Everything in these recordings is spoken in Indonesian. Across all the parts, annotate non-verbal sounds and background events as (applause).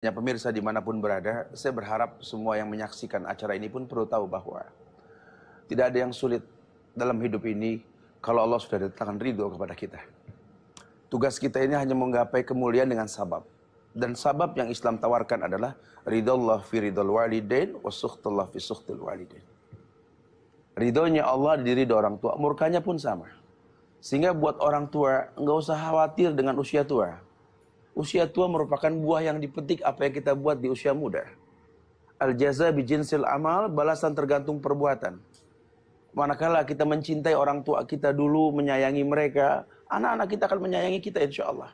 Ya pemirsa dimanapun berada, saya berharap semua yang menyaksikan acara ini pun perlu tahu bahwa tidak ada yang sulit dalam hidup ini kalau Allah sudah datangkan ridho kepada kita. Tugas kita ini hanya menggapai kemuliaan dengan sabab. Dan sabab yang Islam tawarkan adalah Allah fi ridho walidain wa suhtullah fi suhtil walidain. Ridhonya Allah di ridho orang tua, murkanya pun sama. Sehingga buat orang tua, nggak usah khawatir dengan usia tua. Usia tua merupakan buah yang dipetik apa yang kita buat di usia muda. Al-jaza bijinsil amal, balasan tergantung perbuatan. Manakala kita mencintai orang tua kita dulu, menyayangi mereka, anak-anak kita akan menyayangi kita insya Allah.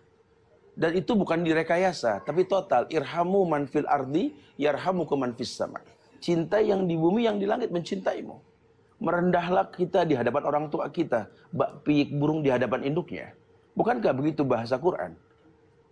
Dan itu bukan direkayasa, tapi total. Irhamu man fil ardi, yarhamu man fis sama. Cinta yang di bumi, yang di langit mencintaimu. Merendahlah kita di hadapan orang tua kita. Bak piik burung di hadapan induknya. Bukankah begitu bahasa Quran?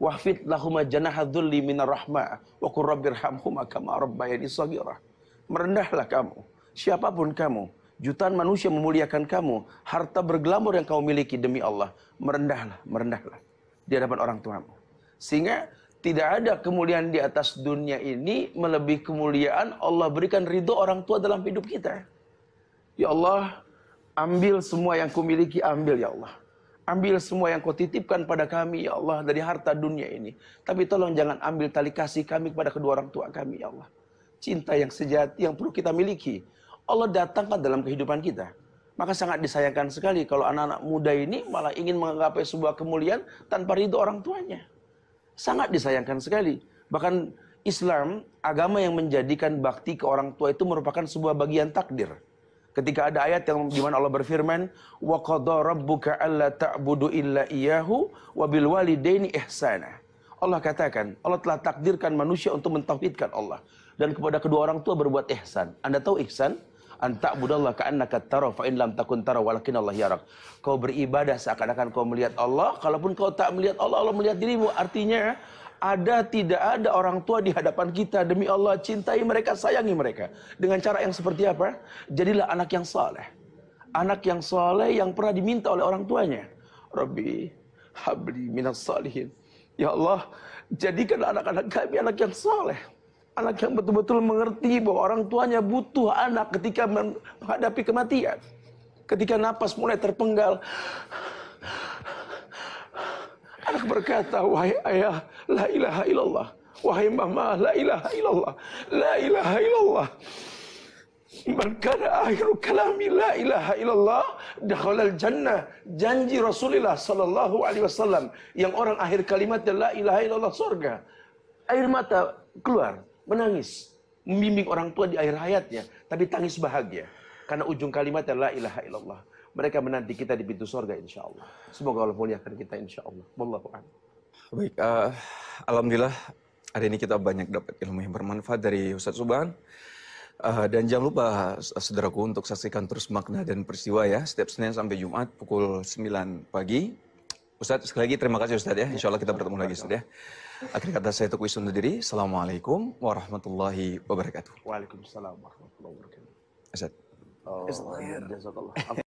wahfid lahuma janahadzulli minar rahmah wa qur rabbirhamhuma kama rabbayani shaghira. Merendahlah kamu, siapapun kamu, jutaan manusia memuliakan kamu, harta berglamor yang kau miliki demi Allah, merendahlah, merendahlah di hadapan orang tuamu. Sehingga tidak ada kemuliaan di atas dunia ini melebihi kemuliaan Allah berikan ridho orang tua dalam hidup kita. Ya Allah, ambil semua yang kumiliki, ambil ya Allah. Ambil semua yang kau titipkan pada kami, ya Allah, dari harta dunia ini. Tapi tolong jangan ambil tali kasih kami kepada kedua orang tua kami, ya Allah. Cinta yang sejati yang perlu kita miliki. Allah datangkan dalam kehidupan kita. Maka sangat disayangkan sekali kalau anak-anak muda ini malah ingin menggapai sebuah kemuliaan tanpa ridho orang tuanya. Sangat disayangkan sekali. Bahkan Islam, agama yang menjadikan bakti ke orang tua itu merupakan sebuah bagian takdir. Ketika ada ayat yang di mana Allah berfirman, "Wa qadara rabbuka alla ta'budu illa iyyahu wa bil walidaini ihsana." Allah katakan, Allah telah takdirkan manusia untuk mentauhidkan Allah dan kepada kedua orang tua berbuat ihsan. Anda tahu ihsan? Anta budallah ka'annaka tara fa in lam takun tara walakin Allah yarak. Kau beribadah seakan-akan kau melihat Allah, kalaupun kau tak melihat Allah, Allah melihat dirimu. Artinya ada tidak ada orang tua di hadapan kita demi Allah cintai mereka sayangi mereka dengan cara yang seperti apa jadilah anak yang saleh anak yang saleh yang pernah diminta oleh orang tuanya Rabbi habli minas salihin ya Allah Jadikan anak-anak kami anak yang saleh anak yang betul-betul mengerti bahwa orang tuanya butuh anak ketika menghadapi kematian ketika napas mulai terpenggal Anak berkata, wahai ayah, la ilaha illallah. Wahai mama, la ilaha illallah. La ilaha illallah. Maka kana akhiru kalami la ilaha illallah dakhala jannah janji Rasulullah sallallahu alaihi wasallam yang orang akhir kalimatnya la ilaha illallah surga air mata keluar menangis membimbing orang tua di akhir hayatnya tapi tangis bahagia Karena ujung kalimat adalah ilaha illallah. Mereka menanti kita di pintu sorga insya Allah. Semoga Allah muliakan kita insya Allah. Wallahu a'lam. Baik, uh, Alhamdulillah hari ini kita banyak dapat ilmu yang bermanfaat dari Ustadz Subhan. Uh, dan jangan lupa saudaraku untuk saksikan terus makna dan peristiwa ya setiap Senin sampai Jumat pukul 9 pagi. Ustadz sekali lagi terima kasih Ustaz ya. ya insya Allah kita bertemu lagi Ustaz ya. Akhir kata saya Tuku Isun diri. Assalamualaikum warahmatullahi wabarakatuh. Waalaikumsalam warahmatullahi wabarakatuh. Ustaz. جزاك الله (laughs)